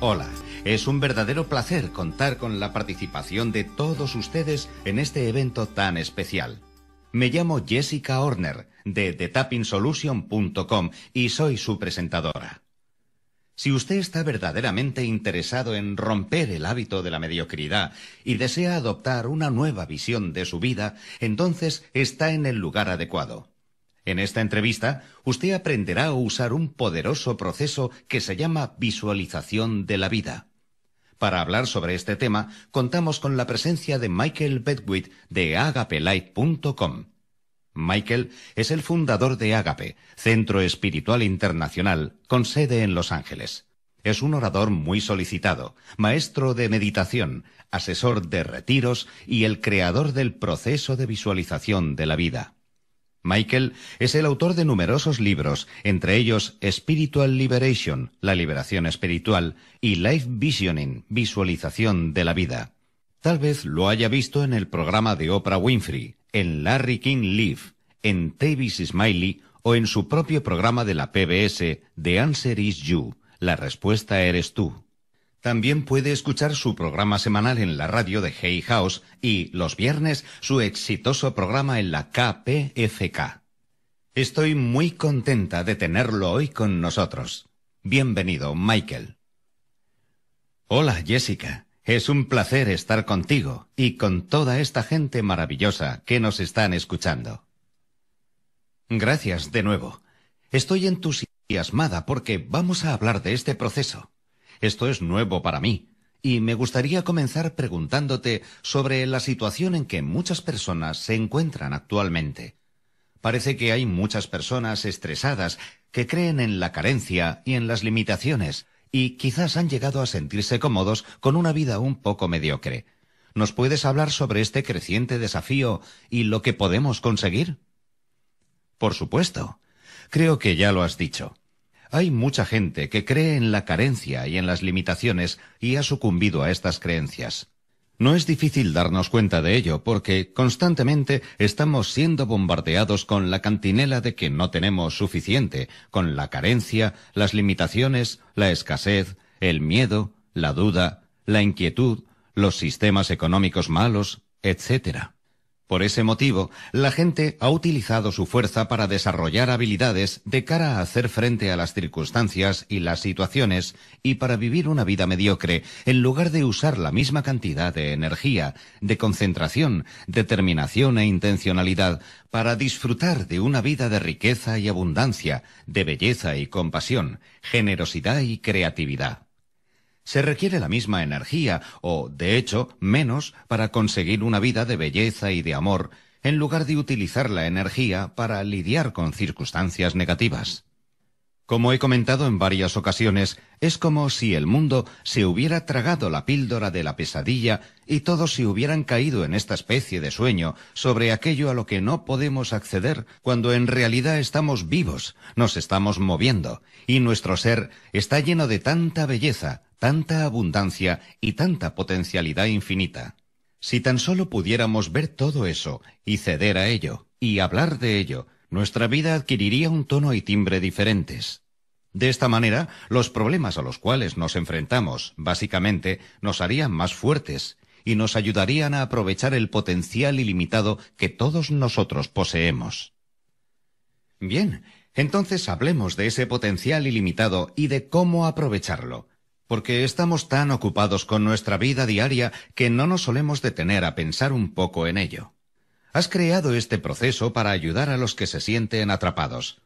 Hola, es un verdadero placer contar con la participación de todos ustedes en este evento tan especial. Me llamo Jessica Horner de thetappingsolution.com y soy su presentadora. Si usted está verdaderamente interesado en romper el hábito de la mediocridad y desea adoptar una nueva visión de su vida, entonces está en el lugar adecuado. En esta entrevista, usted aprenderá a usar un poderoso proceso que se llama visualización de la vida. Para hablar sobre este tema, contamos con la presencia de Michael Bedwitt de agapelight.com. Michael es el fundador de Ágape, Centro Espiritual Internacional, con sede en Los Ángeles. Es un orador muy solicitado, maestro de meditación, asesor de retiros y el creador del proceso de visualización de la vida. Michael es el autor de numerosos libros, entre ellos Spiritual Liberation, la liberación espiritual, y Life Visioning, visualización de la vida. Tal vez lo haya visto en el programa de Oprah Winfrey, en Larry King Live, en Tavis Smiley o en su propio programa de la PBS The Answer is You, La Respuesta Eres Tú. También puede escuchar su programa semanal en la radio de Hey House y, los viernes, su exitoso programa en la KPFK. Estoy muy contenta de tenerlo hoy con nosotros. Bienvenido, Michael. Hola, Jessica. Es un placer estar contigo y con toda esta gente maravillosa que nos están escuchando. Gracias de nuevo. Estoy entusiasmada porque vamos a hablar de este proceso. Esto es nuevo para mí, y me gustaría comenzar preguntándote sobre la situación en que muchas personas se encuentran actualmente. Parece que hay muchas personas estresadas que creen en la carencia y en las limitaciones, y quizás han llegado a sentirse cómodos con una vida un poco mediocre. ¿Nos puedes hablar sobre este creciente desafío y lo que podemos conseguir? Por supuesto. Creo que ya lo has dicho. Hay mucha gente que cree en la carencia y en las limitaciones y ha sucumbido a estas creencias. No es difícil darnos cuenta de ello porque constantemente estamos siendo bombardeados con la cantinela de que no tenemos suficiente, con la carencia, las limitaciones, la escasez, el miedo, la duda, la inquietud, los sistemas económicos malos, etcétera. Por ese motivo, la gente ha utilizado su fuerza para desarrollar habilidades de cara a hacer frente a las circunstancias y las situaciones y para vivir una vida mediocre en lugar de usar la misma cantidad de energía, de concentración, determinación e intencionalidad para disfrutar de una vida de riqueza y abundancia, de belleza y compasión, generosidad y creatividad. Se requiere la misma energía, o, de hecho, menos, para conseguir una vida de belleza y de amor, en lugar de utilizar la energía para lidiar con circunstancias negativas. Como he comentado en varias ocasiones, es como si el mundo se hubiera tragado la píldora de la pesadilla y todos se hubieran caído en esta especie de sueño sobre aquello a lo que no podemos acceder cuando en realidad estamos vivos, nos estamos moviendo y nuestro ser está lleno de tanta belleza tanta abundancia y tanta potencialidad infinita. Si tan solo pudiéramos ver todo eso y ceder a ello y hablar de ello, nuestra vida adquiriría un tono y timbre diferentes. De esta manera, los problemas a los cuales nos enfrentamos, básicamente, nos harían más fuertes y nos ayudarían a aprovechar el potencial ilimitado que todos nosotros poseemos. Bien, entonces hablemos de ese potencial ilimitado y de cómo aprovecharlo porque estamos tan ocupados con nuestra vida diaria que no nos solemos detener a pensar un poco en ello. Has creado este proceso para ayudar a los que se sienten atrapados.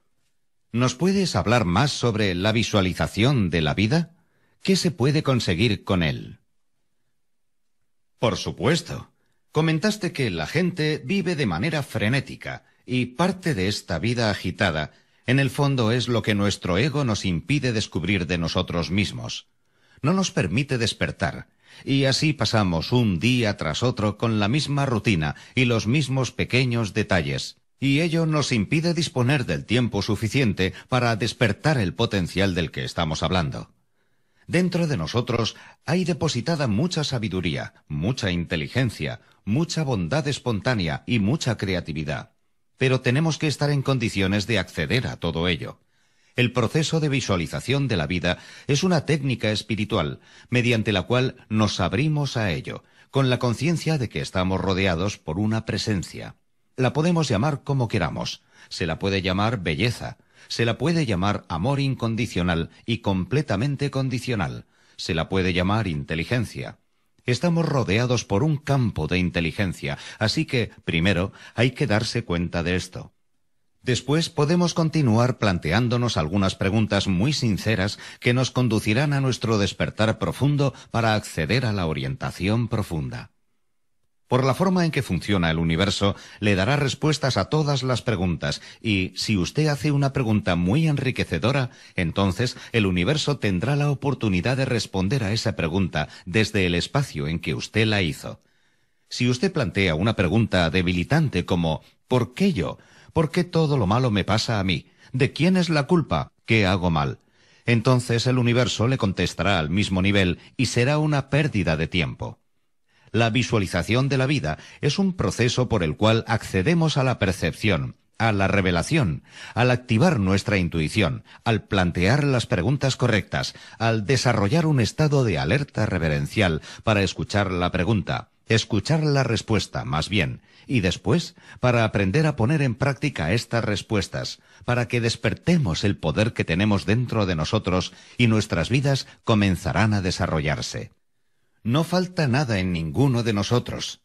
¿Nos puedes hablar más sobre la visualización de la vida? ¿Qué se puede conseguir con él? Por supuesto. Comentaste que la gente vive de manera frenética y parte de esta vida agitada en el fondo es lo que nuestro ego nos impide descubrir de nosotros mismos no nos permite despertar. Y así pasamos un día tras otro con la misma rutina y los mismos pequeños detalles. Y ello nos impide disponer del tiempo suficiente para despertar el potencial del que estamos hablando. Dentro de nosotros hay depositada mucha sabiduría, mucha inteligencia, mucha bondad espontánea y mucha creatividad. Pero tenemos que estar en condiciones de acceder a todo ello. El proceso de visualización de la vida es una técnica espiritual mediante la cual nos abrimos a ello, con la conciencia de que estamos rodeados por una presencia. La podemos llamar como queramos, se la puede llamar belleza, se la puede llamar amor incondicional y completamente condicional, se la puede llamar inteligencia. Estamos rodeados por un campo de inteligencia, así que, primero, hay que darse cuenta de esto. Después podemos continuar planteándonos algunas preguntas muy sinceras que nos conducirán a nuestro despertar profundo para acceder a la orientación profunda. Por la forma en que funciona el universo, le dará respuestas a todas las preguntas y, si usted hace una pregunta muy enriquecedora, entonces el universo tendrá la oportunidad de responder a esa pregunta desde el espacio en que usted la hizo. Si usted plantea una pregunta debilitante como ¿por qué yo?, ¿Por qué todo lo malo me pasa a mí? ¿De quién es la culpa? ¿Qué hago mal? Entonces el universo le contestará al mismo nivel y será una pérdida de tiempo. La visualización de la vida es un proceso por el cual accedemos a la percepción, a la revelación, al activar nuestra intuición, al plantear las preguntas correctas, al desarrollar un estado de alerta reverencial para escuchar la pregunta, escuchar la respuesta más bien, y después para aprender a poner en práctica estas respuestas, para que despertemos el poder que tenemos dentro de nosotros y nuestras vidas comenzarán a desarrollarse. No falta nada en ninguno de nosotros.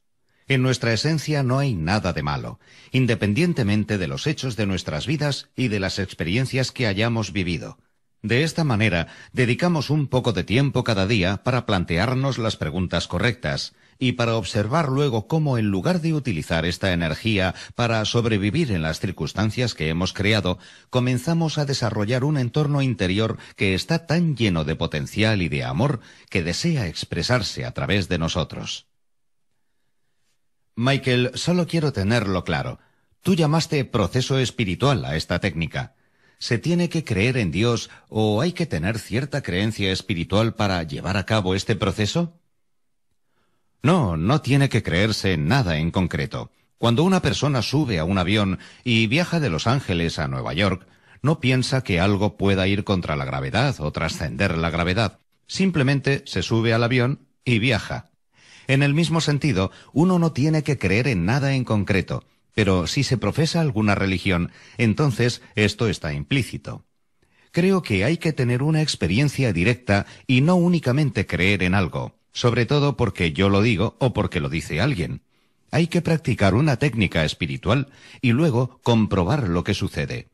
En nuestra esencia no hay nada de malo, independientemente de los hechos de nuestras vidas y de las experiencias que hayamos vivido. De esta manera, dedicamos un poco de tiempo cada día para plantearnos las preguntas correctas, y para observar luego cómo en lugar de utilizar esta energía para sobrevivir en las circunstancias que hemos creado, comenzamos a desarrollar un entorno interior que está tan lleno de potencial y de amor que desea expresarse a través de nosotros. Michael, solo quiero tenerlo claro. Tú llamaste proceso espiritual a esta técnica. ¿Se tiene que creer en Dios o hay que tener cierta creencia espiritual para llevar a cabo este proceso? No, no tiene que creerse nada en concreto. Cuando una persona sube a un avión y viaja de Los Ángeles a Nueva York, no piensa que algo pueda ir contra la gravedad o trascender la gravedad. Simplemente se sube al avión y viaja. En el mismo sentido, uno no tiene que creer en nada en concreto, pero si se profesa alguna religión, entonces esto está implícito. Creo que hay que tener una experiencia directa y no únicamente creer en algo sobre todo porque yo lo digo o porque lo dice alguien. Hay que practicar una técnica espiritual y luego comprobar lo que sucede.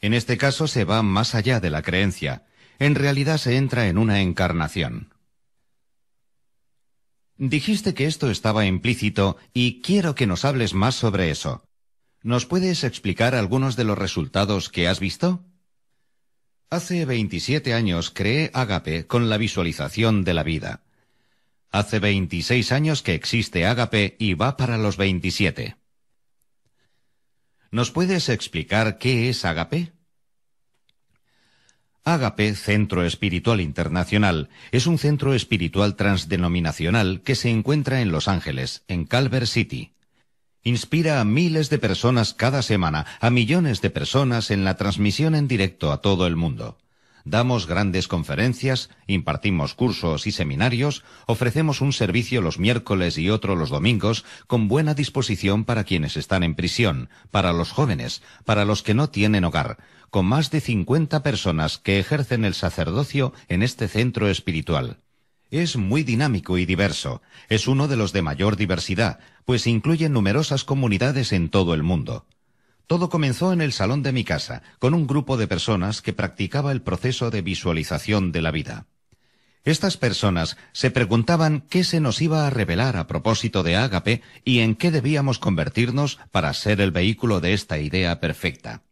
En este caso se va más allá de la creencia, en realidad se entra en una encarnación. Dijiste que esto estaba implícito y quiero que nos hables más sobre eso. ¿Nos puedes explicar algunos de los resultados que has visto? Hace 27 años creé Agape con la visualización de la vida. Hace 26 años que existe Agape y va para los 27. ¿Nos puedes explicar qué es Agape? Agape, Centro Espiritual Internacional, es un centro espiritual transdenominacional que se encuentra en Los Ángeles, en Calver City. Inspira a miles de personas cada semana, a millones de personas en la transmisión en directo a todo el mundo. Damos grandes conferencias, impartimos cursos y seminarios, ofrecemos un servicio los miércoles y otro los domingos, con buena disposición para quienes están en prisión, para los jóvenes, para los que no tienen hogar, con más de 50 personas que ejercen el sacerdocio en este centro espiritual. Es muy dinámico y diverso. Es uno de los de mayor diversidad, pues incluye numerosas comunidades en todo el mundo. Todo comenzó en el salón de mi casa, con un grupo de personas que practicaba el proceso de visualización de la vida. Estas personas se preguntaban qué se nos iba a revelar a propósito de Ágape y en qué debíamos convertirnos para ser el vehículo de esta idea perfecta.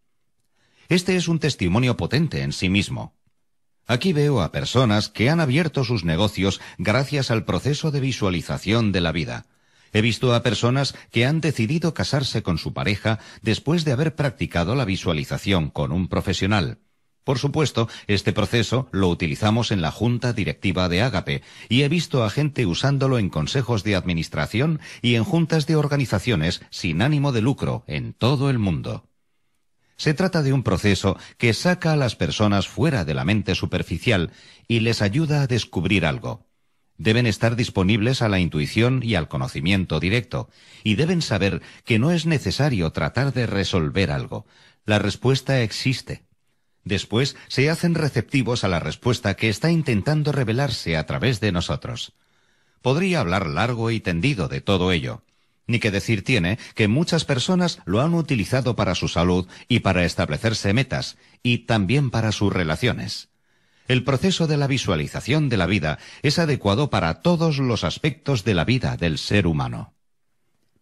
Este es un testimonio potente en sí mismo. Aquí veo a personas que han abierto sus negocios gracias al proceso de visualización de la vida, He visto a personas que han decidido casarse con su pareja después de haber practicado la visualización con un profesional. Por supuesto, este proceso lo utilizamos en la junta directiva de Ágape y he visto a gente usándolo en consejos de administración y en juntas de organizaciones sin ánimo de lucro en todo el mundo. Se trata de un proceso que saca a las personas fuera de la mente superficial y les ayuda a descubrir algo deben estar disponibles a la intuición y al conocimiento directo, y deben saber que no es necesario tratar de resolver algo. La respuesta existe. Después se hacen receptivos a la respuesta que está intentando revelarse a través de nosotros. Podría hablar largo y tendido de todo ello. Ni que decir tiene que muchas personas lo han utilizado para su salud y para establecerse metas, y también para sus relaciones. El proceso de la visualización de la vida es adecuado para todos los aspectos de la vida del ser humano.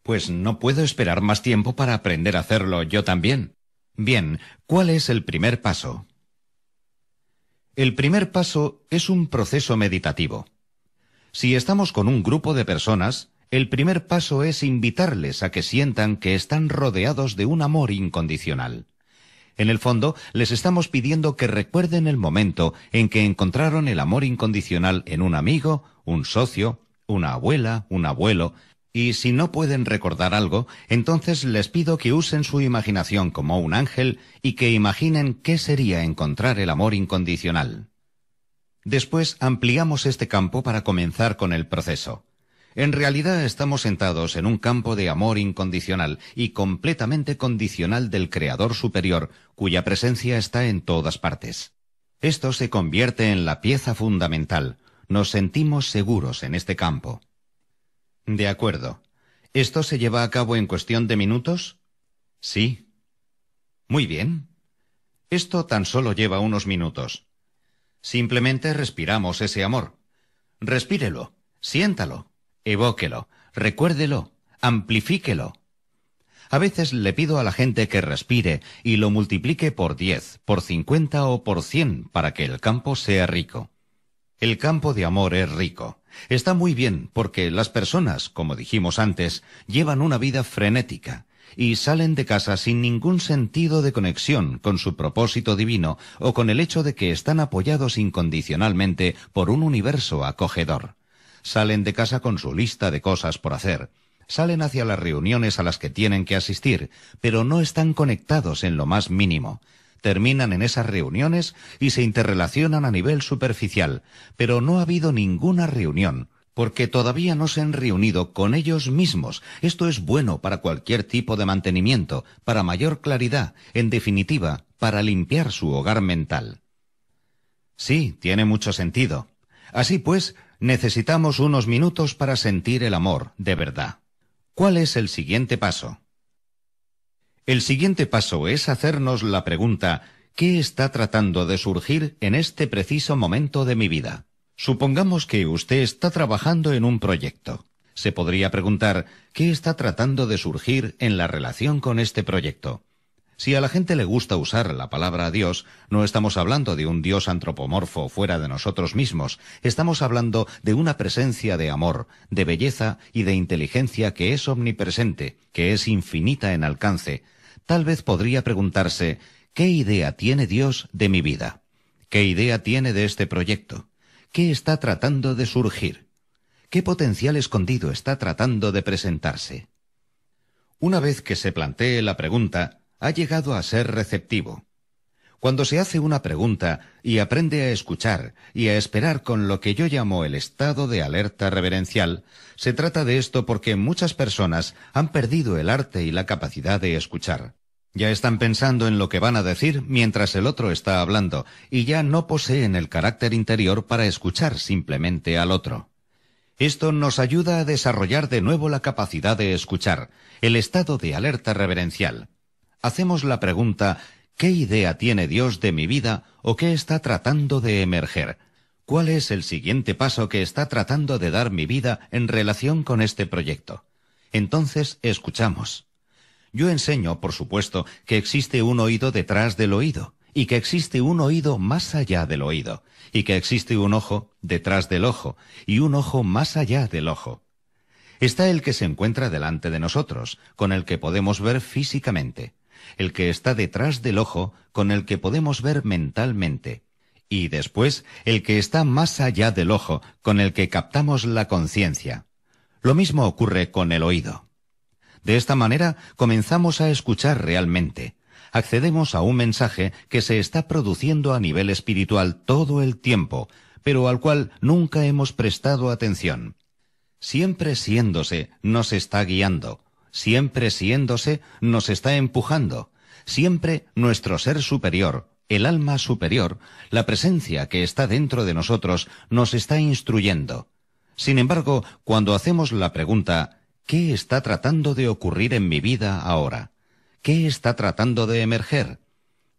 Pues no puedo esperar más tiempo para aprender a hacerlo yo también. Bien, ¿cuál es el primer paso? El primer paso es un proceso meditativo. Si estamos con un grupo de personas, el primer paso es invitarles a que sientan que están rodeados de un amor incondicional. En el fondo, les estamos pidiendo que recuerden el momento en que encontraron el amor incondicional en un amigo, un socio, una abuela, un abuelo, y si no pueden recordar algo, entonces les pido que usen su imaginación como un ángel y que imaginen qué sería encontrar el amor incondicional. Después ampliamos este campo para comenzar con el proceso. En realidad estamos sentados en un campo de amor incondicional y completamente condicional del Creador Superior, cuya presencia está en todas partes. Esto se convierte en la pieza fundamental. Nos sentimos seguros en este campo. De acuerdo. ¿Esto se lleva a cabo en cuestión de minutos? Sí. Muy bien. Esto tan solo lleva unos minutos. Simplemente respiramos ese amor. Respírelo. Siéntalo. Evóquelo, recuérdelo, amplifíquelo. A veces le pido a la gente que respire y lo multiplique por diez, por cincuenta o por cien para que el campo sea rico. El campo de amor es rico. Está muy bien porque las personas, como dijimos antes, llevan una vida frenética y salen de casa sin ningún sentido de conexión con su propósito divino o con el hecho de que están apoyados incondicionalmente por un universo acogedor salen de casa con su lista de cosas por hacer, salen hacia las reuniones a las que tienen que asistir, pero no están conectados en lo más mínimo. Terminan en esas reuniones y se interrelacionan a nivel superficial, pero no ha habido ninguna reunión, porque todavía no se han reunido con ellos mismos. Esto es bueno para cualquier tipo de mantenimiento, para mayor claridad, en definitiva, para limpiar su hogar mental. Sí, tiene mucho sentido. Así pues, Necesitamos unos minutos para sentir el amor, de verdad. ¿Cuál es el siguiente paso? El siguiente paso es hacernos la pregunta ¿qué está tratando de surgir en este preciso momento de mi vida? Supongamos que usted está trabajando en un proyecto. Se podría preguntar ¿qué está tratando de surgir en la relación con este proyecto? Si a la gente le gusta usar la palabra Dios, no estamos hablando de un Dios antropomorfo fuera de nosotros mismos, estamos hablando de una presencia de amor, de belleza y de inteligencia que es omnipresente, que es infinita en alcance. Tal vez podría preguntarse, ¿qué idea tiene Dios de mi vida? ¿Qué idea tiene de este proyecto? ¿Qué está tratando de surgir? ¿Qué potencial escondido está tratando de presentarse? Una vez que se plantee la pregunta, ha llegado a ser receptivo. Cuando se hace una pregunta y aprende a escuchar y a esperar con lo que yo llamo el estado de alerta reverencial, se trata de esto porque muchas personas han perdido el arte y la capacidad de escuchar. Ya están pensando en lo que van a decir mientras el otro está hablando y ya no poseen el carácter interior para escuchar simplemente al otro. Esto nos ayuda a desarrollar de nuevo la capacidad de escuchar, el estado de alerta reverencial hacemos la pregunta ¿qué idea tiene Dios de mi vida o qué está tratando de emerger? ¿Cuál es el siguiente paso que está tratando de dar mi vida en relación con este proyecto? Entonces escuchamos. Yo enseño, por supuesto, que existe un oído detrás del oído, y que existe un oído más allá del oído, y que existe un ojo detrás del ojo, y un ojo más allá del ojo. Está el que se encuentra delante de nosotros, con el que podemos ver físicamente, el que está detrás del ojo con el que podemos ver mentalmente, y después el que está más allá del ojo con el que captamos la conciencia. Lo mismo ocurre con el oído. De esta manera comenzamos a escuchar realmente. Accedemos a un mensaje que se está produciendo a nivel espiritual todo el tiempo, pero al cual nunca hemos prestado atención. Siempre siéndose, nos está guiando, siempre siéndose, nos está empujando. Siempre nuestro ser superior, el alma superior, la presencia que está dentro de nosotros, nos está instruyendo. Sin embargo, cuando hacemos la pregunta, ¿qué está tratando de ocurrir en mi vida ahora? ¿Qué está tratando de emerger?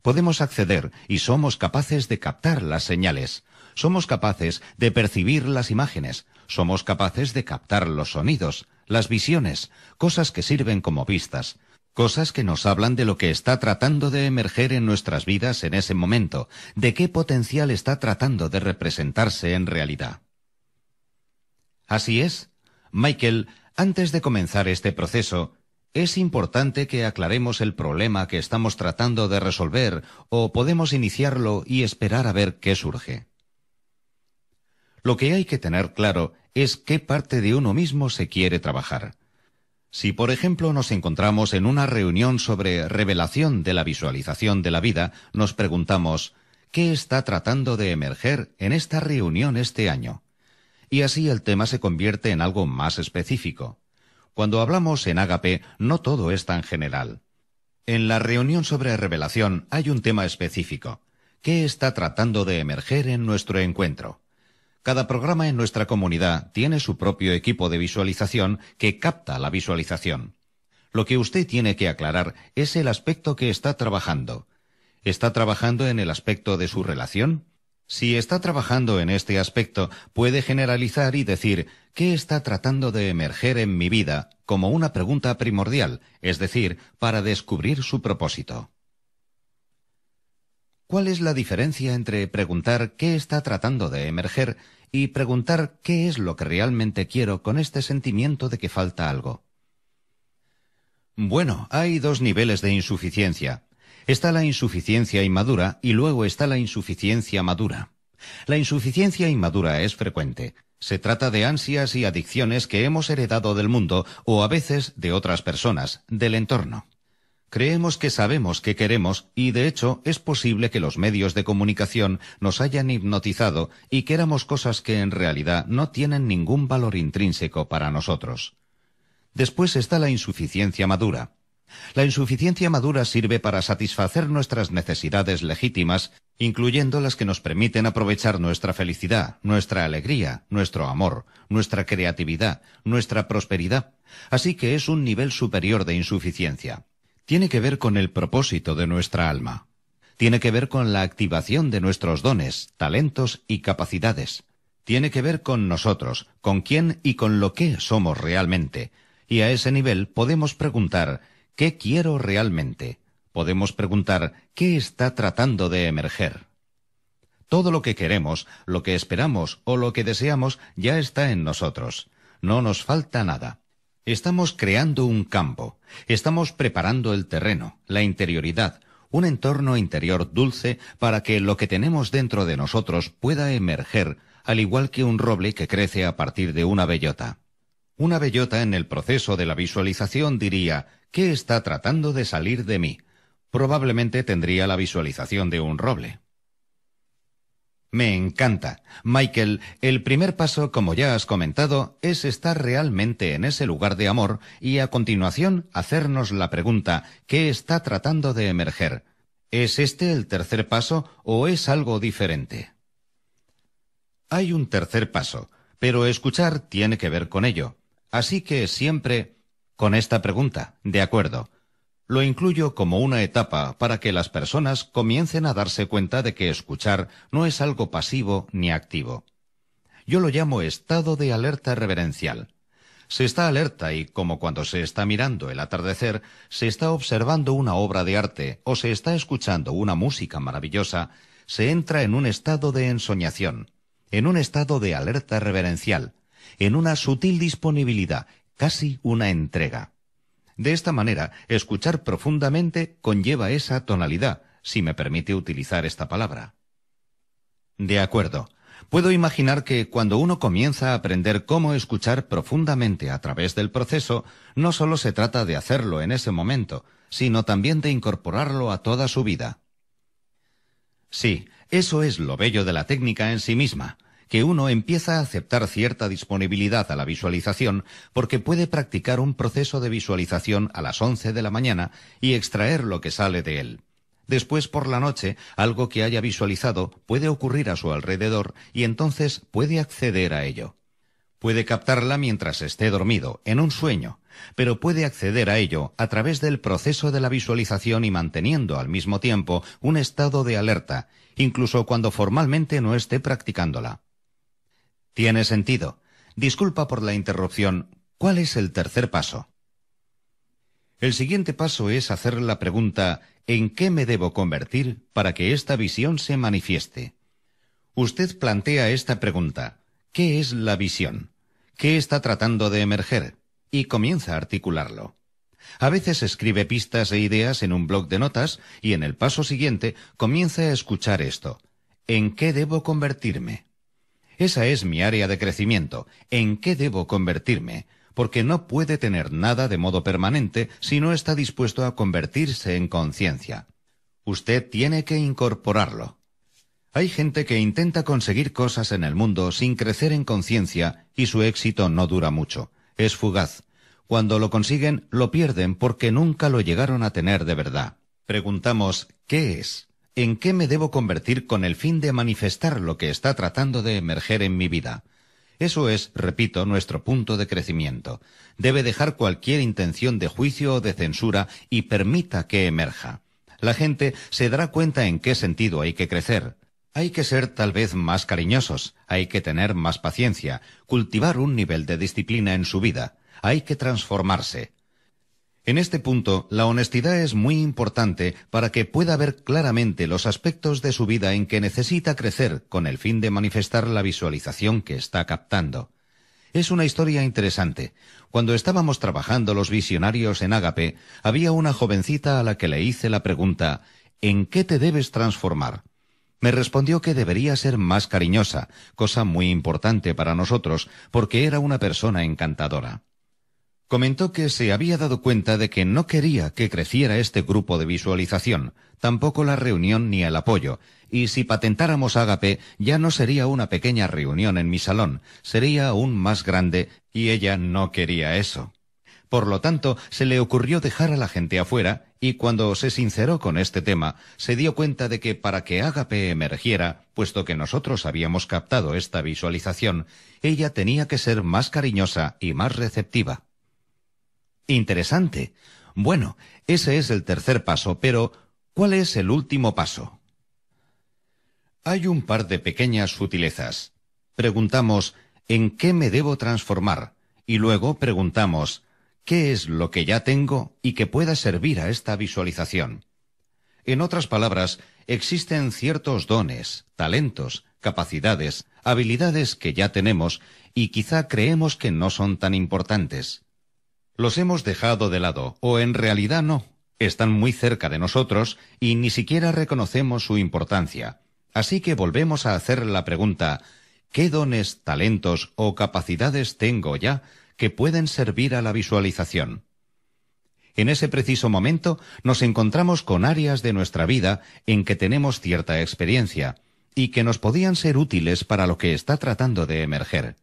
Podemos acceder y somos capaces de captar las señales, somos capaces de percibir las imágenes, somos capaces de captar los sonidos, las visiones, cosas que sirven como vistas, cosas que nos hablan de lo que está tratando de emerger en nuestras vidas en ese momento, de qué potencial está tratando de representarse en realidad. Así es, Michael, antes de comenzar este proceso, es importante que aclaremos el problema que estamos tratando de resolver o podemos iniciarlo y esperar a ver qué surge. Lo que hay que tener claro es qué parte de uno mismo se quiere trabajar. Si, por ejemplo, nos encontramos en una reunión sobre revelación de la visualización de la vida, nos preguntamos, ¿qué está tratando de emerger en esta reunión este año? Y así el tema se convierte en algo más específico. Cuando hablamos en Ágape, no todo es tan general. En la reunión sobre revelación hay un tema específico. ¿Qué está tratando de emerger en nuestro encuentro? Cada programa en nuestra comunidad tiene su propio equipo de visualización que capta la visualización. Lo que usted tiene que aclarar es el aspecto que está trabajando. ¿Está trabajando en el aspecto de su relación? Si está trabajando en este aspecto, puede generalizar y decir, ¿qué está tratando de emerger en mi vida? como una pregunta primordial, es decir, para descubrir su propósito. ¿Cuál es la diferencia entre preguntar qué está tratando de emerger y preguntar qué es lo que realmente quiero con este sentimiento de que falta algo? Bueno, hay dos niveles de insuficiencia. Está la insuficiencia inmadura y luego está la insuficiencia madura. La insuficiencia inmadura es frecuente. Se trata de ansias y adicciones que hemos heredado del mundo o a veces de otras personas, del entorno. Creemos que sabemos que queremos y de hecho es posible que los medios de comunicación nos hayan hipnotizado y queramos cosas que en realidad no tienen ningún valor intrínseco para nosotros. Después está la insuficiencia madura. La insuficiencia madura sirve para satisfacer nuestras necesidades legítimas, incluyendo las que nos permiten aprovechar nuestra felicidad, nuestra alegría, nuestro amor, nuestra creatividad, nuestra prosperidad. Así que es un nivel superior de insuficiencia tiene que ver con el propósito de nuestra alma. Tiene que ver con la activación de nuestros dones, talentos y capacidades. Tiene que ver con nosotros, con quién y con lo que somos realmente. Y a ese nivel podemos preguntar, ¿qué quiero realmente? Podemos preguntar, ¿qué está tratando de emerger? Todo lo que queremos, lo que esperamos o lo que deseamos ya está en nosotros. No nos falta nada. Estamos creando un campo, estamos preparando el terreno, la interioridad, un entorno interior dulce para que lo que tenemos dentro de nosotros pueda emerger, al igual que un roble que crece a partir de una bellota. Una bellota en el proceso de la visualización diría, ¿qué está tratando de salir de mí? Probablemente tendría la visualización de un roble. Me encanta. Michael, el primer paso, como ya has comentado, es estar realmente en ese lugar de amor y a continuación hacernos la pregunta, ¿qué está tratando de emerger? ¿Es este el tercer paso o es algo diferente? Hay un tercer paso, pero escuchar tiene que ver con ello. Así que siempre con esta pregunta, de acuerdo. Lo incluyo como una etapa para que las personas comiencen a darse cuenta de que escuchar no es algo pasivo ni activo. Yo lo llamo estado de alerta reverencial. Se está alerta y, como cuando se está mirando el atardecer, se está observando una obra de arte o se está escuchando una música maravillosa, se entra en un estado de ensoñación, en un estado de alerta reverencial, en una sutil disponibilidad, casi una entrega. De esta manera, escuchar profundamente conlleva esa tonalidad, si me permite utilizar esta palabra. De acuerdo. Puedo imaginar que cuando uno comienza a aprender cómo escuchar profundamente a través del proceso, no solo se trata de hacerlo en ese momento, sino también de incorporarlo a toda su vida. Sí, eso es lo bello de la técnica en sí misma, que uno empieza a aceptar cierta disponibilidad a la visualización porque puede practicar un proceso de visualización a las 11 de la mañana y extraer lo que sale de él. Después por la noche, algo que haya visualizado puede ocurrir a su alrededor y entonces puede acceder a ello. Puede captarla mientras esté dormido, en un sueño, pero puede acceder a ello a través del proceso de la visualización y manteniendo al mismo tiempo un estado de alerta, incluso cuando formalmente no esté practicándola. Tiene sentido. Disculpa por la interrupción. ¿Cuál es el tercer paso? El siguiente paso es hacer la pregunta ¿en qué me debo convertir para que esta visión se manifieste? Usted plantea esta pregunta ¿qué es la visión? ¿Qué está tratando de emerger? Y comienza a articularlo. A veces escribe pistas e ideas en un blog de notas y en el paso siguiente comienza a escuchar esto. ¿En qué debo convertirme? Esa es mi área de crecimiento. ¿En qué debo convertirme? Porque no puede tener nada de modo permanente si no está dispuesto a convertirse en conciencia. Usted tiene que incorporarlo. Hay gente que intenta conseguir cosas en el mundo sin crecer en conciencia y su éxito no dura mucho. Es fugaz. Cuando lo consiguen, lo pierden porque nunca lo llegaron a tener de verdad. Preguntamos, ¿qué es? en qué me debo convertir con el fin de manifestar lo que está tratando de emerger en mi vida. Eso es, repito, nuestro punto de crecimiento. Debe dejar cualquier intención de juicio o de censura y permita que emerja. La gente se dará cuenta en qué sentido hay que crecer. Hay que ser tal vez más cariñosos, hay que tener más paciencia, cultivar un nivel de disciplina en su vida, hay que transformarse, en este punto, la honestidad es muy importante para que pueda ver claramente los aspectos de su vida en que necesita crecer con el fin de manifestar la visualización que está captando. Es una historia interesante. Cuando estábamos trabajando los visionarios en Ágape, había una jovencita a la que le hice la pregunta ¿En qué te debes transformar? Me respondió que debería ser más cariñosa, cosa muy importante para nosotros, porque era una persona encantadora comentó que se había dado cuenta de que no quería que creciera este grupo de visualización, tampoco la reunión ni el apoyo, y si patentáramos Ágape ya no sería una pequeña reunión en mi salón, sería aún más grande, y ella no quería eso. Por lo tanto, se le ocurrió dejar a la gente afuera, y cuando se sinceró con este tema, se dio cuenta de que para que Ágape emergiera, puesto que nosotros habíamos captado esta visualización, ella tenía que ser más cariñosa y más receptiva. Interesante. Bueno, ese es el tercer paso, pero ¿cuál es el último paso? Hay un par de pequeñas sutilezas. Preguntamos, ¿en qué me debo transformar? Y luego preguntamos, ¿qué es lo que ya tengo y que pueda servir a esta visualización? En otras palabras, existen ciertos dones, talentos, capacidades, habilidades que ya tenemos y quizá creemos que no son tan importantes. Los hemos dejado de lado, o en realidad no. Están muy cerca de nosotros y ni siquiera reconocemos su importancia. Así que volvemos a hacer la pregunta, ¿qué dones, talentos o capacidades tengo ya que pueden servir a la visualización? En ese preciso momento nos encontramos con áreas de nuestra vida en que tenemos cierta experiencia y que nos podían ser útiles para lo que está tratando de emerger.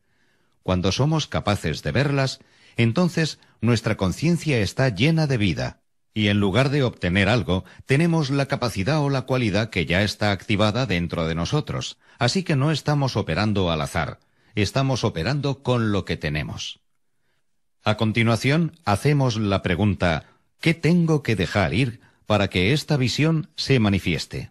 Cuando somos capaces de verlas, entonces nuestra conciencia está llena de vida, y en lugar de obtener algo, tenemos la capacidad o la cualidad que ya está activada dentro de nosotros, así que no estamos operando al azar, estamos operando con lo que tenemos. A continuación, hacemos la pregunta, ¿qué tengo que dejar ir para que esta visión se manifieste?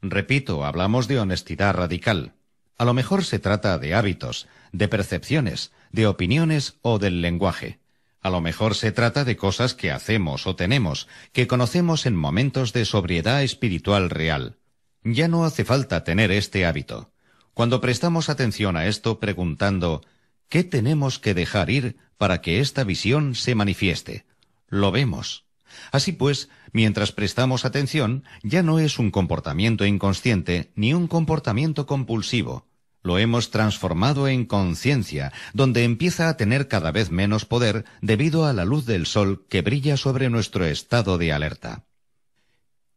Repito, hablamos de honestidad radical. A lo mejor se trata de hábitos, de percepciones, de opiniones o del lenguaje. A lo mejor se trata de cosas que hacemos o tenemos, que conocemos en momentos de sobriedad espiritual real. Ya no hace falta tener este hábito. Cuando prestamos atención a esto preguntando ¿qué tenemos que dejar ir para que esta visión se manifieste? Lo vemos. Así pues, mientras prestamos atención, ya no es un comportamiento inconsciente ni un comportamiento compulsivo, lo hemos transformado en conciencia, donde empieza a tener cada vez menos poder debido a la luz del sol que brilla sobre nuestro estado de alerta.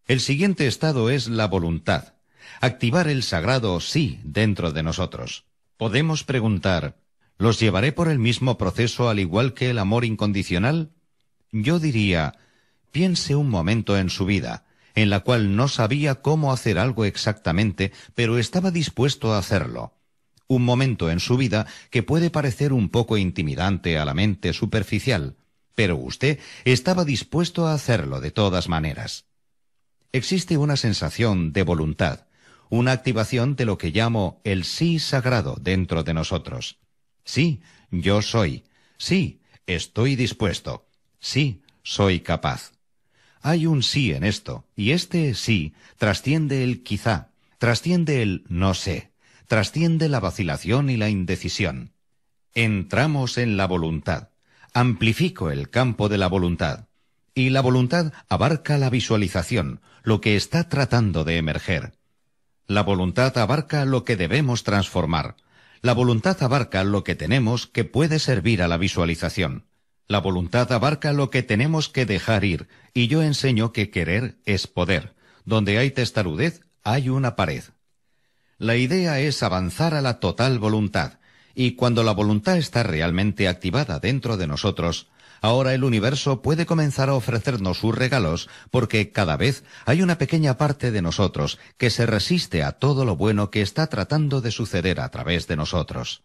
El siguiente estado es la voluntad, activar el sagrado sí dentro de nosotros. Podemos preguntar, ¿los llevaré por el mismo proceso al igual que el amor incondicional? Yo diría, piense un momento en su vida, en la cual no sabía cómo hacer algo exactamente, pero estaba dispuesto a hacerlo. Un momento en su vida que puede parecer un poco intimidante a la mente superficial, pero usted estaba dispuesto a hacerlo de todas maneras. Existe una sensación de voluntad, una activación de lo que llamo el sí sagrado dentro de nosotros. Sí, yo soy. Sí, estoy dispuesto. Sí, soy capaz. Hay un sí en esto, y este sí trasciende el quizá, trasciende el no sé, trasciende la vacilación y la indecisión. Entramos en la voluntad, amplifico el campo de la voluntad, y la voluntad abarca la visualización, lo que está tratando de emerger. La voluntad abarca lo que debemos transformar. La voluntad abarca lo que tenemos que puede servir a la visualización. La voluntad abarca lo que tenemos que dejar ir, y yo enseño que querer es poder. Donde hay testarudez, hay una pared. La idea es avanzar a la total voluntad, y cuando la voluntad está realmente activada dentro de nosotros, ahora el universo puede comenzar a ofrecernos sus regalos porque cada vez hay una pequeña parte de nosotros que se resiste a todo lo bueno que está tratando de suceder a través de nosotros.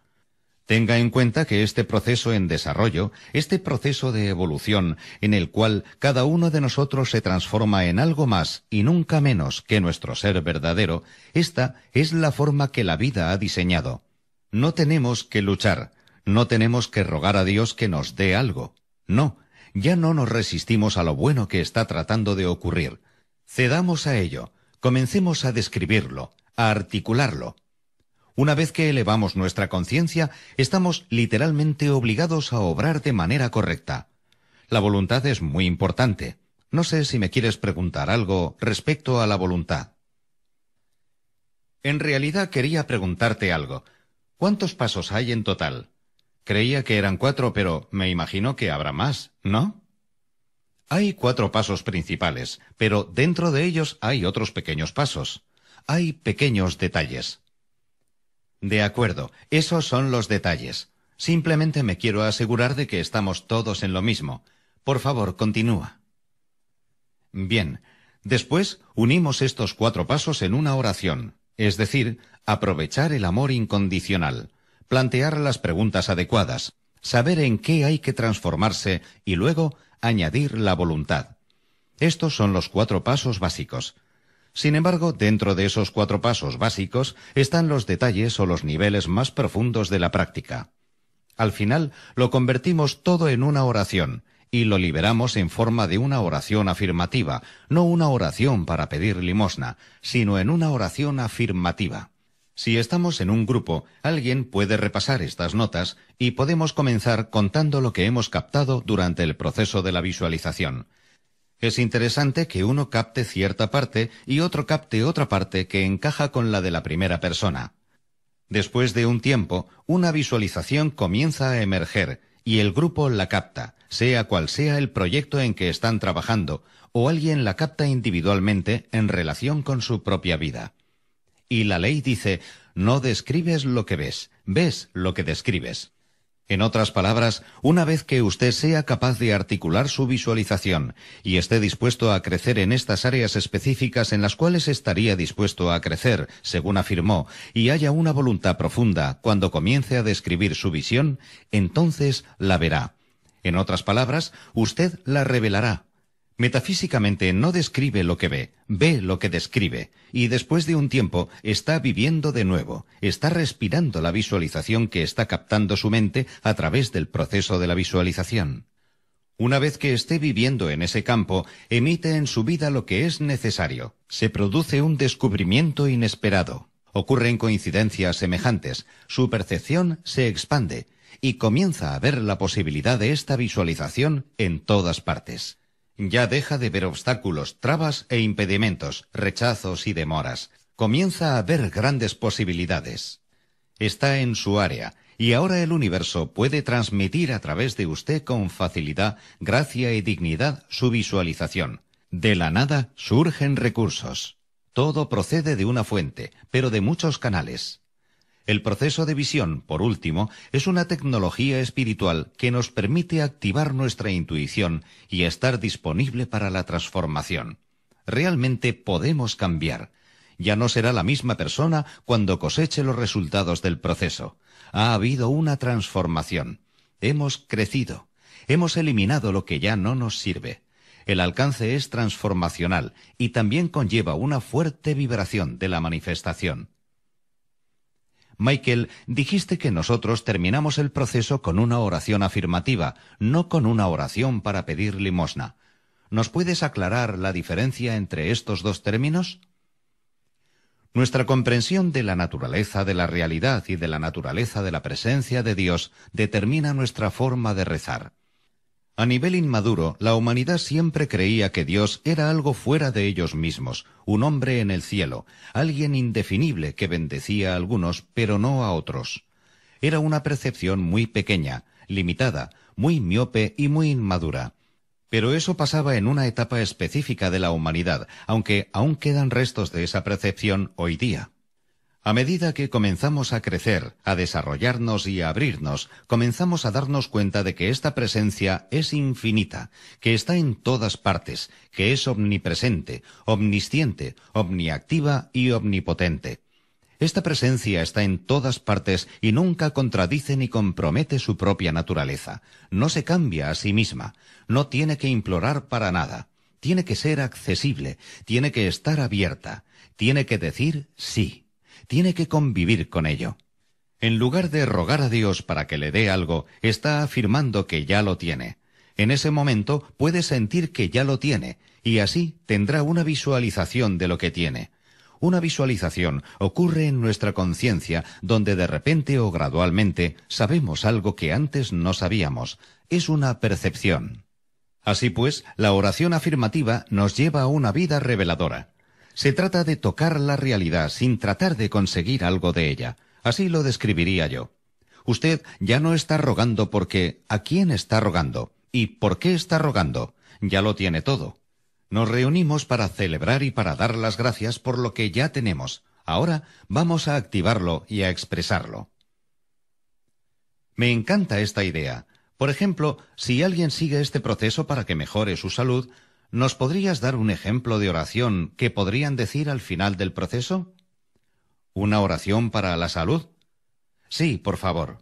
Tenga en cuenta que este proceso en desarrollo, este proceso de evolución, en el cual cada uno de nosotros se transforma en algo más y nunca menos que nuestro ser verdadero, esta es la forma que la vida ha diseñado. No tenemos que luchar, no tenemos que rogar a Dios que nos dé algo. No, ya no nos resistimos a lo bueno que está tratando de ocurrir. Cedamos a ello, comencemos a describirlo, a articularlo, una vez que elevamos nuestra conciencia, estamos literalmente obligados a obrar de manera correcta. La voluntad es muy importante. No sé si me quieres preguntar algo respecto a la voluntad. En realidad quería preguntarte algo. ¿Cuántos pasos hay en total? Creía que eran cuatro, pero me imagino que habrá más, ¿no? Hay cuatro pasos principales, pero dentro de ellos hay otros pequeños pasos. Hay pequeños detalles. De acuerdo, esos son los detalles. Simplemente me quiero asegurar de que estamos todos en lo mismo. Por favor, continúa. Bien. Después unimos estos cuatro pasos en una oración, es decir, aprovechar el amor incondicional, plantear las preguntas adecuadas, saber en qué hay que transformarse y luego añadir la voluntad. Estos son los cuatro pasos básicos. Sin embargo, dentro de esos cuatro pasos básicos están los detalles o los niveles más profundos de la práctica. Al final, lo convertimos todo en una oración y lo liberamos en forma de una oración afirmativa, no una oración para pedir limosna, sino en una oración afirmativa. Si estamos en un grupo, alguien puede repasar estas notas y podemos comenzar contando lo que hemos captado durante el proceso de la visualización. Es interesante que uno capte cierta parte y otro capte otra parte que encaja con la de la primera persona. Después de un tiempo, una visualización comienza a emerger y el grupo la capta, sea cual sea el proyecto en que están trabajando, o alguien la capta individualmente en relación con su propia vida. Y la ley dice, no describes lo que ves, ves lo que describes. En otras palabras, una vez que usted sea capaz de articular su visualización y esté dispuesto a crecer en estas áreas específicas en las cuales estaría dispuesto a crecer, según afirmó, y haya una voluntad profunda cuando comience a describir su visión, entonces la verá. En otras palabras, usted la revelará Metafísicamente no describe lo que ve, ve lo que describe, y después de un tiempo está viviendo de nuevo, está respirando la visualización que está captando su mente a través del proceso de la visualización. Una vez que esté viviendo en ese campo, emite en su vida lo que es necesario. Se produce un descubrimiento inesperado. Ocurren coincidencias semejantes, su percepción se expande y comienza a ver la posibilidad de esta visualización en todas partes. Ya deja de ver obstáculos, trabas e impedimentos, rechazos y demoras. Comienza a ver grandes posibilidades. Está en su área y ahora el universo puede transmitir a través de usted con facilidad, gracia y dignidad su visualización. De la nada surgen recursos. Todo procede de una fuente, pero de muchos canales. El proceso de visión, por último, es una tecnología espiritual que nos permite activar nuestra intuición y estar disponible para la transformación. Realmente podemos cambiar. Ya no será la misma persona cuando coseche los resultados del proceso. Ha habido una transformación. Hemos crecido. Hemos eliminado lo que ya no nos sirve. El alcance es transformacional y también conlleva una fuerte vibración de la manifestación. Michael, dijiste que nosotros terminamos el proceso con una oración afirmativa, no con una oración para pedir limosna. ¿Nos puedes aclarar la diferencia entre estos dos términos? Nuestra comprensión de la naturaleza de la realidad y de la naturaleza de la presencia de Dios determina nuestra forma de rezar. A nivel inmaduro, la humanidad siempre creía que Dios era algo fuera de ellos mismos, un hombre en el cielo, alguien indefinible que bendecía a algunos pero no a otros. Era una percepción muy pequeña, limitada, muy miope y muy inmadura. Pero eso pasaba en una etapa específica de la humanidad, aunque aún quedan restos de esa percepción hoy día. A medida que comenzamos a crecer, a desarrollarnos y a abrirnos, comenzamos a darnos cuenta de que esta presencia es infinita, que está en todas partes, que es omnipresente, omnisciente, omniactiva y omnipotente. Esta presencia está en todas partes y nunca contradice ni compromete su propia naturaleza. No se cambia a sí misma, no tiene que implorar para nada, tiene que ser accesible, tiene que estar abierta, tiene que decir sí tiene que convivir con ello. En lugar de rogar a Dios para que le dé algo, está afirmando que ya lo tiene. En ese momento puede sentir que ya lo tiene, y así tendrá una visualización de lo que tiene. Una visualización ocurre en nuestra conciencia, donde de repente o gradualmente sabemos algo que antes no sabíamos. Es una percepción. Así pues, la oración afirmativa nos lleva a una vida reveladora. Se trata de tocar la realidad sin tratar de conseguir algo de ella. Así lo describiría yo. Usted ya no está rogando porque ¿a quién está rogando? ¿Y por qué está rogando? Ya lo tiene todo. Nos reunimos para celebrar y para dar las gracias por lo que ya tenemos. Ahora vamos a activarlo y a expresarlo. Me encanta esta idea. Por ejemplo, si alguien sigue este proceso para que mejore su salud, ¿Nos podrías dar un ejemplo de oración que podrían decir al final del proceso? ¿Una oración para la salud? Sí, por favor.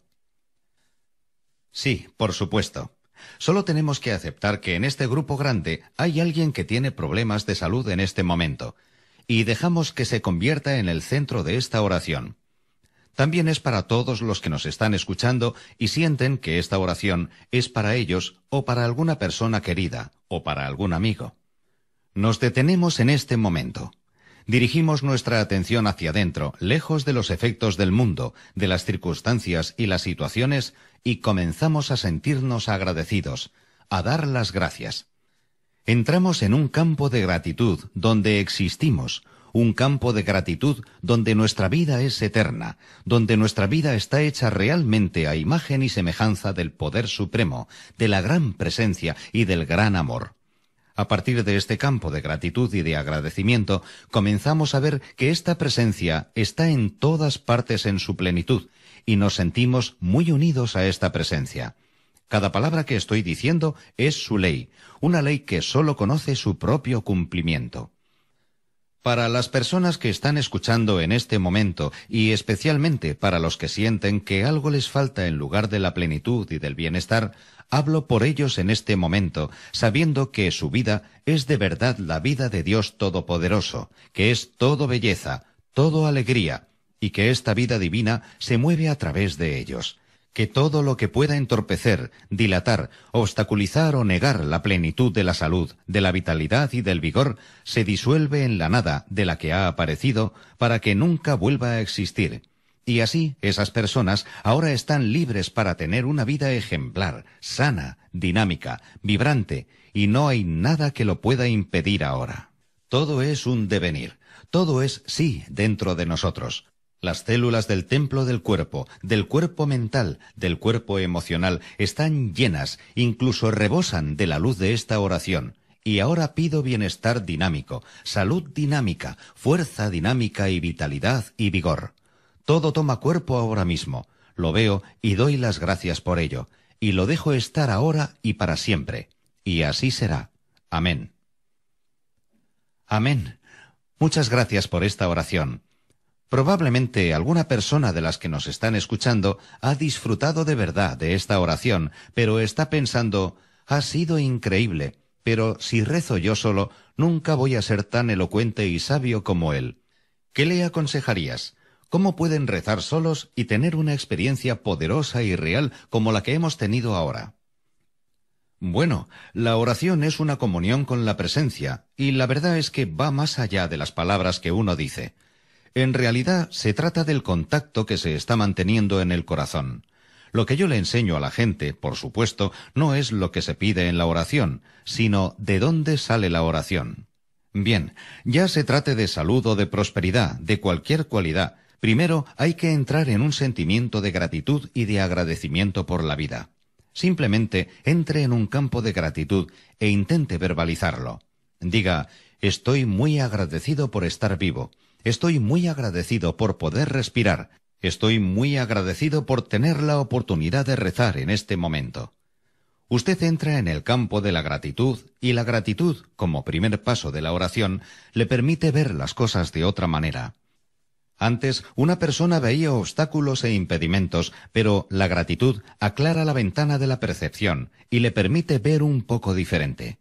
Sí, por supuesto. Solo tenemos que aceptar que en este grupo grande hay alguien que tiene problemas de salud en este momento, y dejamos que se convierta en el centro de esta oración también es para todos los que nos están escuchando y sienten que esta oración es para ellos o para alguna persona querida o para algún amigo. Nos detenemos en este momento. Dirigimos nuestra atención hacia adentro, lejos de los efectos del mundo, de las circunstancias y las situaciones, y comenzamos a sentirnos agradecidos, a dar las gracias. Entramos en un campo de gratitud donde existimos, un campo de gratitud donde nuestra vida es eterna, donde nuestra vida está hecha realmente a imagen y semejanza del poder supremo, de la gran presencia y del gran amor. A partir de este campo de gratitud y de agradecimiento, comenzamos a ver que esta presencia está en todas partes en su plenitud, y nos sentimos muy unidos a esta presencia. Cada palabra que estoy diciendo es su ley, una ley que sólo conoce su propio cumplimiento. Para las personas que están escuchando en este momento y especialmente para los que sienten que algo les falta en lugar de la plenitud y del bienestar, hablo por ellos en este momento, sabiendo que su vida es de verdad la vida de Dios Todopoderoso, que es todo belleza, todo alegría, y que esta vida divina se mueve a través de ellos que todo lo que pueda entorpecer, dilatar, obstaculizar o negar la plenitud de la salud, de la vitalidad y del vigor, se disuelve en la nada de la que ha aparecido para que nunca vuelva a existir. Y así esas personas ahora están libres para tener una vida ejemplar, sana, dinámica, vibrante, y no hay nada que lo pueda impedir ahora. Todo es un devenir, todo es sí dentro de nosotros, las células del templo del cuerpo, del cuerpo mental, del cuerpo emocional, están llenas, incluso rebosan de la luz de esta oración. Y ahora pido bienestar dinámico, salud dinámica, fuerza dinámica y vitalidad y vigor. Todo toma cuerpo ahora mismo. Lo veo y doy las gracias por ello. Y lo dejo estar ahora y para siempre. Y así será. Amén. Amén. Muchas gracias por esta oración. Probablemente alguna persona de las que nos están escuchando ha disfrutado de verdad de esta oración, pero está pensando, ha sido increíble, pero si rezo yo solo, nunca voy a ser tan elocuente y sabio como él. ¿Qué le aconsejarías? ¿Cómo pueden rezar solos y tener una experiencia poderosa y real como la que hemos tenido ahora? Bueno, la oración es una comunión con la presencia, y la verdad es que va más allá de las palabras que uno dice. En realidad se trata del contacto que se está manteniendo en el corazón. Lo que yo le enseño a la gente, por supuesto, no es lo que se pide en la oración, sino de dónde sale la oración. Bien, ya se trate de salud o de prosperidad, de cualquier cualidad, primero hay que entrar en un sentimiento de gratitud y de agradecimiento por la vida. Simplemente entre en un campo de gratitud e intente verbalizarlo. Diga, estoy muy agradecido por estar vivo, Estoy muy agradecido por poder respirar. Estoy muy agradecido por tener la oportunidad de rezar en este momento. Usted entra en el campo de la gratitud y la gratitud, como primer paso de la oración, le permite ver las cosas de otra manera. Antes, una persona veía obstáculos e impedimentos, pero la gratitud aclara la ventana de la percepción y le permite ver un poco diferente.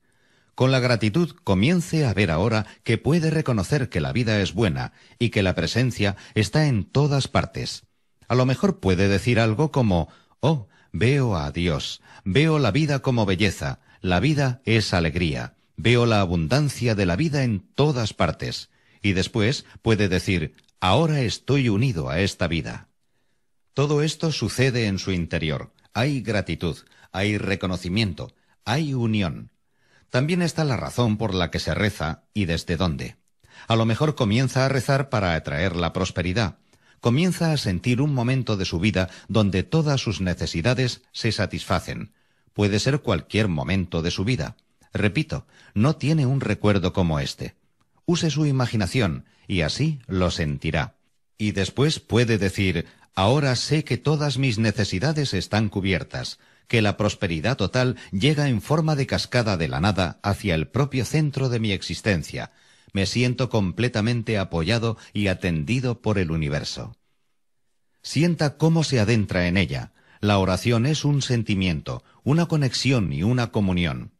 Con la gratitud comience a ver ahora que puede reconocer que la vida es buena y que la presencia está en todas partes. A lo mejor puede decir algo como, oh, veo a Dios, veo la vida como belleza, la vida es alegría, veo la abundancia de la vida en todas partes. Y después puede decir, ahora estoy unido a esta vida. Todo esto sucede en su interior. Hay gratitud, hay reconocimiento, hay unión también está la razón por la que se reza y desde dónde. A lo mejor comienza a rezar para atraer la prosperidad. Comienza a sentir un momento de su vida donde todas sus necesidades se satisfacen. Puede ser cualquier momento de su vida. Repito, no tiene un recuerdo como este. Use su imaginación y así lo sentirá. Y después puede decir, ahora sé que todas mis necesidades están cubiertas, que la prosperidad total llega en forma de cascada de la nada hacia el propio centro de mi existencia. Me siento completamente apoyado y atendido por el universo. Sienta cómo se adentra en ella. La oración es un sentimiento, una conexión y una comunión.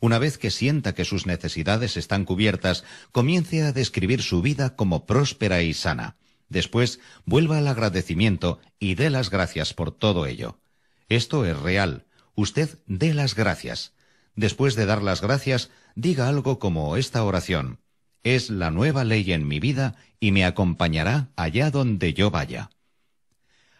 Una vez que sienta que sus necesidades están cubiertas, comience a describir su vida como próspera y sana. Después, vuelva al agradecimiento y dé las gracias por todo ello. Esto es real. Usted dé las gracias. Después de dar las gracias, diga algo como esta oración. Es la nueva ley en mi vida y me acompañará allá donde yo vaya.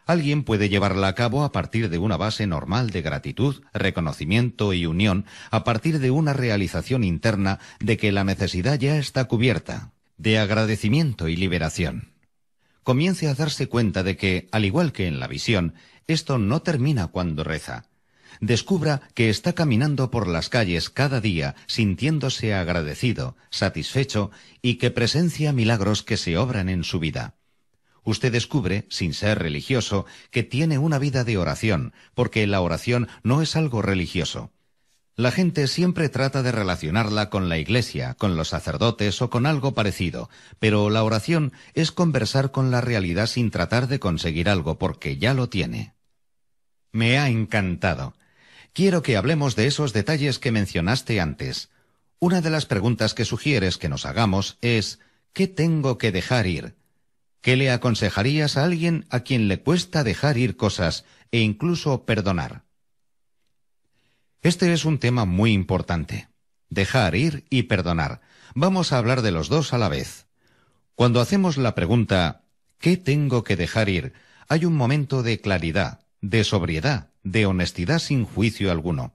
Alguien puede llevarla a cabo a partir de una base normal de gratitud, reconocimiento y unión, a partir de una realización interna de que la necesidad ya está cubierta, de agradecimiento y liberación. Comience a darse cuenta de que, al igual que en la visión, esto no termina cuando reza. Descubra que está caminando por las calles cada día sintiéndose agradecido, satisfecho y que presencia milagros que se obran en su vida. Usted descubre, sin ser religioso, que tiene una vida de oración, porque la oración no es algo religioso. La gente siempre trata de relacionarla con la iglesia, con los sacerdotes o con algo parecido, pero la oración es conversar con la realidad sin tratar de conseguir algo porque ya lo tiene. Me ha encantado. Quiero que hablemos de esos detalles que mencionaste antes. Una de las preguntas que sugieres que nos hagamos es ¿qué tengo que dejar ir? ¿Qué le aconsejarías a alguien a quien le cuesta dejar ir cosas e incluso perdonar? Este es un tema muy importante. Dejar ir y perdonar. Vamos a hablar de los dos a la vez. Cuando hacemos la pregunta ¿qué tengo que dejar ir? hay un momento de claridad, de sobriedad, de honestidad sin juicio alguno.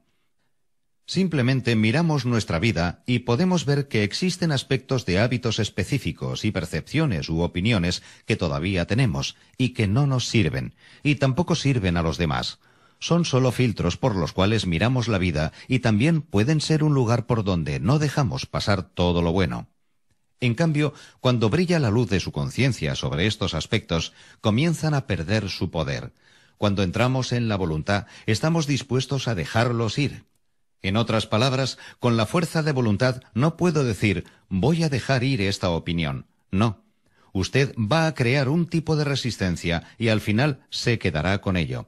Simplemente miramos nuestra vida y podemos ver que existen aspectos de hábitos específicos y percepciones u opiniones que todavía tenemos y que no nos sirven, y tampoco sirven a los demás. Son solo filtros por los cuales miramos la vida y también pueden ser un lugar por donde no dejamos pasar todo lo bueno. En cambio, cuando brilla la luz de su conciencia sobre estos aspectos, comienzan a perder su poder, cuando entramos en la voluntad, estamos dispuestos a dejarlos ir. En otras palabras, con la fuerza de voluntad no puedo decir voy a dejar ir esta opinión. No. Usted va a crear un tipo de resistencia y al final se quedará con ello.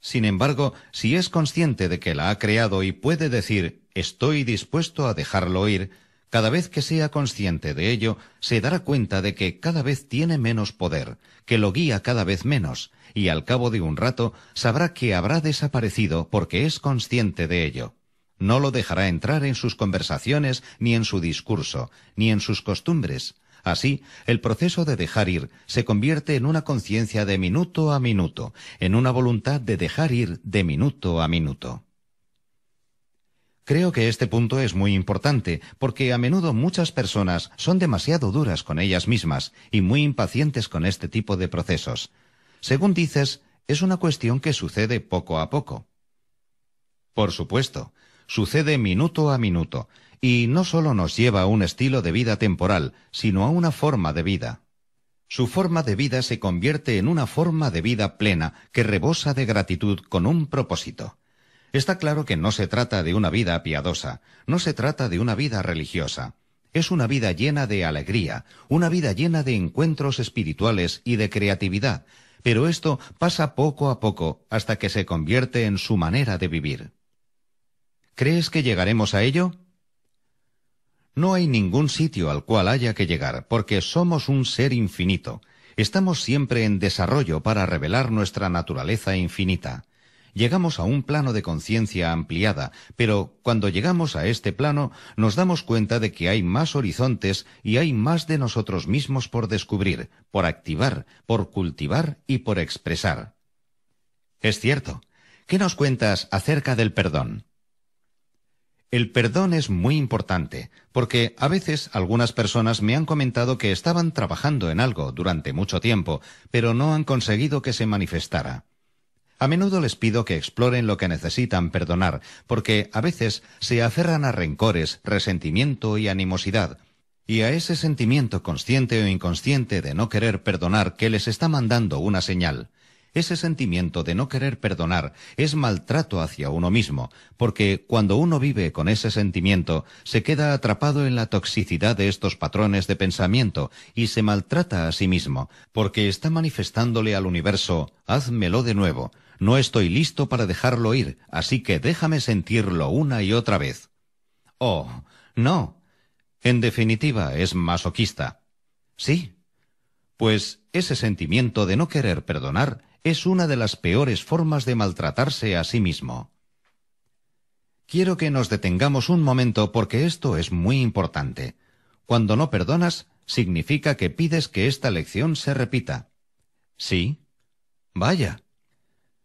Sin embargo, si es consciente de que la ha creado y puede decir estoy dispuesto a dejarlo ir, cada vez que sea consciente de ello, se dará cuenta de que cada vez tiene menos poder, que lo guía cada vez menos, y al cabo de un rato sabrá que habrá desaparecido porque es consciente de ello. No lo dejará entrar en sus conversaciones, ni en su discurso, ni en sus costumbres. Así, el proceso de dejar ir se convierte en una conciencia de minuto a minuto, en una voluntad de dejar ir de minuto a minuto. Creo que este punto es muy importante, porque a menudo muchas personas son demasiado duras con ellas mismas y muy impacientes con este tipo de procesos. Según dices, es una cuestión que sucede poco a poco. Por supuesto, sucede minuto a minuto, y no solo nos lleva a un estilo de vida temporal, sino a una forma de vida. Su forma de vida se convierte en una forma de vida plena que rebosa de gratitud con un propósito. Está claro que no se trata de una vida piadosa, no se trata de una vida religiosa. Es una vida llena de alegría, una vida llena de encuentros espirituales y de creatividad, pero esto pasa poco a poco hasta que se convierte en su manera de vivir. ¿Crees que llegaremos a ello? No hay ningún sitio al cual haya que llegar, porque somos un ser infinito. Estamos siempre en desarrollo para revelar nuestra naturaleza infinita llegamos a un plano de conciencia ampliada, pero cuando llegamos a este plano nos damos cuenta de que hay más horizontes y hay más de nosotros mismos por descubrir, por activar, por cultivar y por expresar. Es cierto. ¿Qué nos cuentas acerca del perdón? El perdón es muy importante, porque a veces algunas personas me han comentado que estaban trabajando en algo durante mucho tiempo, pero no han conseguido que se manifestara. A menudo les pido que exploren lo que necesitan perdonar, porque a veces se aferran a rencores, resentimiento y animosidad, y a ese sentimiento consciente o inconsciente de no querer perdonar que les está mandando una señal. Ese sentimiento de no querer perdonar es maltrato hacia uno mismo, porque cuando uno vive con ese sentimiento, se queda atrapado en la toxicidad de estos patrones de pensamiento y se maltrata a sí mismo, porque está manifestándole al universo, házmelo de nuevo, no estoy listo para dejarlo ir, así que déjame sentirlo una y otra vez. Oh, no. En definitiva, es masoquista. Sí. Pues ese sentimiento de no querer perdonar es una de las peores formas de maltratarse a sí mismo. Quiero que nos detengamos un momento porque esto es muy importante. Cuando no perdonas, significa que pides que esta lección se repita. ¿Sí? Vaya.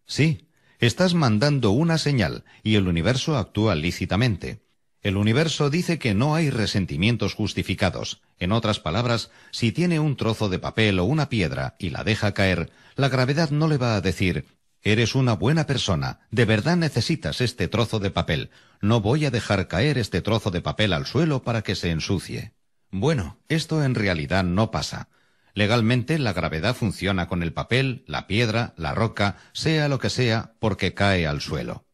Sí, estás mandando una señal y el universo actúa lícitamente. El universo dice que no hay resentimientos justificados. En otras palabras, si tiene un trozo de papel o una piedra y la deja caer, la gravedad no le va a decir Eres una buena persona, de verdad necesitas este trozo de papel, no voy a dejar caer este trozo de papel al suelo para que se ensucie. Bueno, esto en realidad no pasa. Legalmente, la gravedad funciona con el papel, la piedra, la roca, sea lo que sea, porque cae al suelo.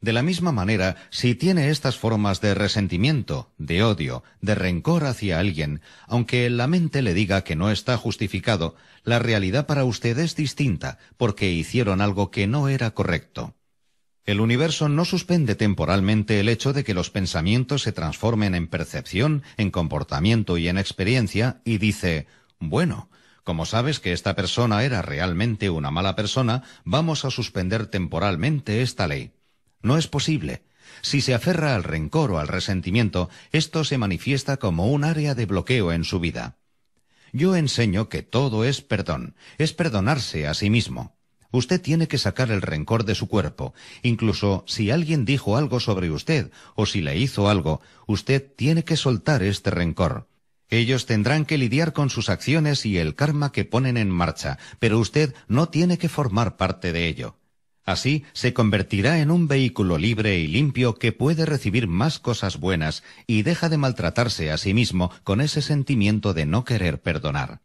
De la misma manera, si tiene estas formas de resentimiento, de odio, de rencor hacia alguien, aunque la mente le diga que no está justificado, la realidad para usted es distinta porque hicieron algo que no era correcto. El universo no suspende temporalmente el hecho de que los pensamientos se transformen en percepción, en comportamiento y en experiencia, y dice, bueno, como sabes que esta persona era realmente una mala persona, vamos a suspender temporalmente esta ley. No es posible. Si se aferra al rencor o al resentimiento, esto se manifiesta como un área de bloqueo en su vida. Yo enseño que todo es perdón, es perdonarse a sí mismo. Usted tiene que sacar el rencor de su cuerpo. Incluso si alguien dijo algo sobre usted o si le hizo algo, usted tiene que soltar este rencor. Ellos tendrán que lidiar con sus acciones y el karma que ponen en marcha, pero usted no tiene que formar parte de ello. Así se convertirá en un vehículo libre y limpio que puede recibir más cosas buenas y deja de maltratarse a sí mismo con ese sentimiento de no querer perdonar.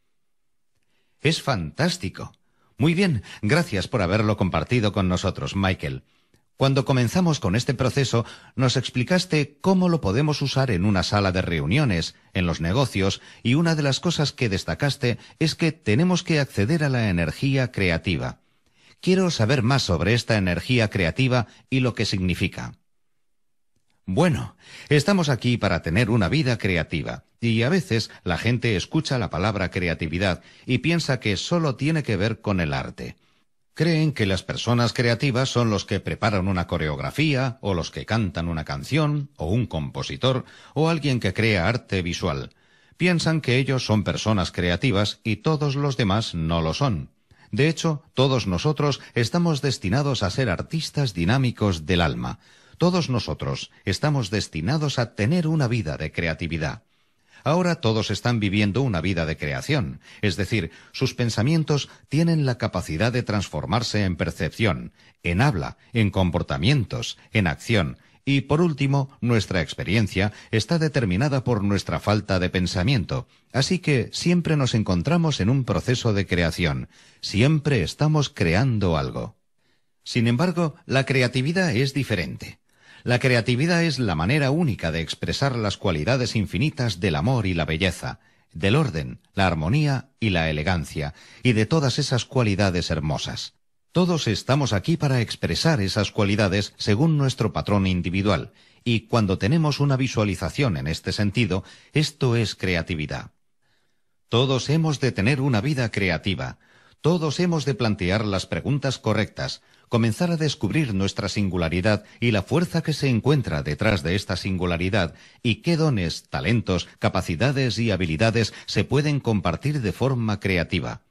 Es fantástico. Muy bien, gracias por haberlo compartido con nosotros, Michael. Cuando comenzamos con este proceso, nos explicaste cómo lo podemos usar en una sala de reuniones, en los negocios, y una de las cosas que destacaste es que tenemos que acceder a la energía creativa. Quiero saber más sobre esta energía creativa y lo que significa. Bueno, estamos aquí para tener una vida creativa, y a veces la gente escucha la palabra creatividad y piensa que solo tiene que ver con el arte. Creen que las personas creativas son los que preparan una coreografía, o los que cantan una canción, o un compositor, o alguien que crea arte visual. Piensan que ellos son personas creativas y todos los demás no lo son. De hecho, todos nosotros estamos destinados a ser artistas dinámicos del alma. Todos nosotros estamos destinados a tener una vida de creatividad. Ahora todos están viviendo una vida de creación, es decir, sus pensamientos tienen la capacidad de transformarse en percepción, en habla, en comportamientos, en acción, y por último, nuestra experiencia está determinada por nuestra falta de pensamiento, así que siempre nos encontramos en un proceso de creación, siempre estamos creando algo. Sin embargo, la creatividad es diferente. La creatividad es la manera única de expresar las cualidades infinitas del amor y la belleza, del orden, la armonía y la elegancia, y de todas esas cualidades hermosas. Todos estamos aquí para expresar esas cualidades según nuestro patrón individual, y cuando tenemos una visualización en este sentido, esto es creatividad. Todos hemos de tener una vida creativa, todos hemos de plantear las preguntas correctas, comenzar a descubrir nuestra singularidad y la fuerza que se encuentra detrás de esta singularidad y qué dones, talentos, capacidades y habilidades se pueden compartir de forma creativa.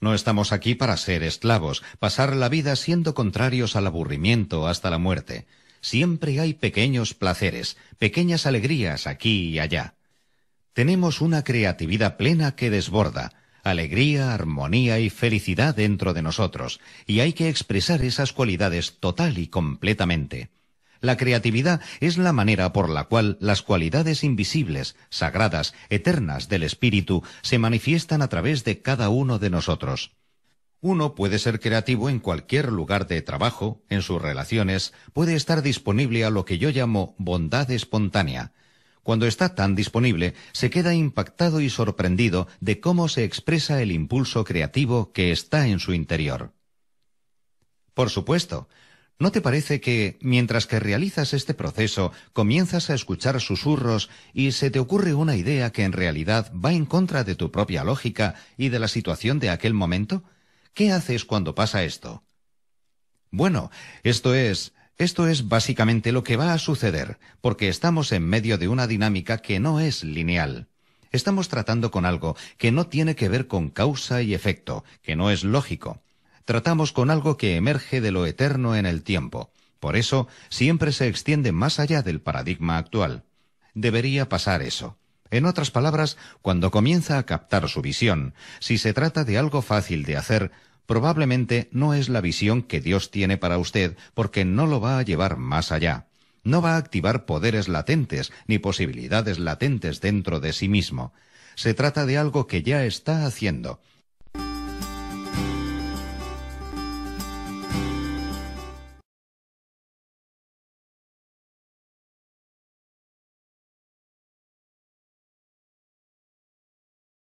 No estamos aquí para ser esclavos, pasar la vida siendo contrarios al aburrimiento hasta la muerte. Siempre hay pequeños placeres, pequeñas alegrías aquí y allá. Tenemos una creatividad plena que desborda, alegría, armonía y felicidad dentro de nosotros, y hay que expresar esas cualidades total y completamente. La creatividad es la manera por la cual las cualidades invisibles, sagradas, eternas del espíritu se manifiestan a través de cada uno de nosotros. Uno puede ser creativo en cualquier lugar de trabajo, en sus relaciones, puede estar disponible a lo que yo llamo bondad espontánea, cuando está tan disponible, se queda impactado y sorprendido de cómo se expresa el impulso creativo que está en su interior. Por supuesto, ¿No te parece que, mientras que realizas este proceso, comienzas a escuchar susurros y se te ocurre una idea que en realidad va en contra de tu propia lógica y de la situación de aquel momento? ¿Qué haces cuando pasa esto? Bueno, esto es, esto es básicamente lo que va a suceder, porque estamos en medio de una dinámica que no es lineal. Estamos tratando con algo que no tiene que ver con causa y efecto, que no es lógico. Tratamos con algo que emerge de lo eterno en el tiempo. Por eso, siempre se extiende más allá del paradigma actual. Debería pasar eso. En otras palabras, cuando comienza a captar su visión, si se trata de algo fácil de hacer, probablemente no es la visión que Dios tiene para usted porque no lo va a llevar más allá. No va a activar poderes latentes ni posibilidades latentes dentro de sí mismo. Se trata de algo que ya está haciendo,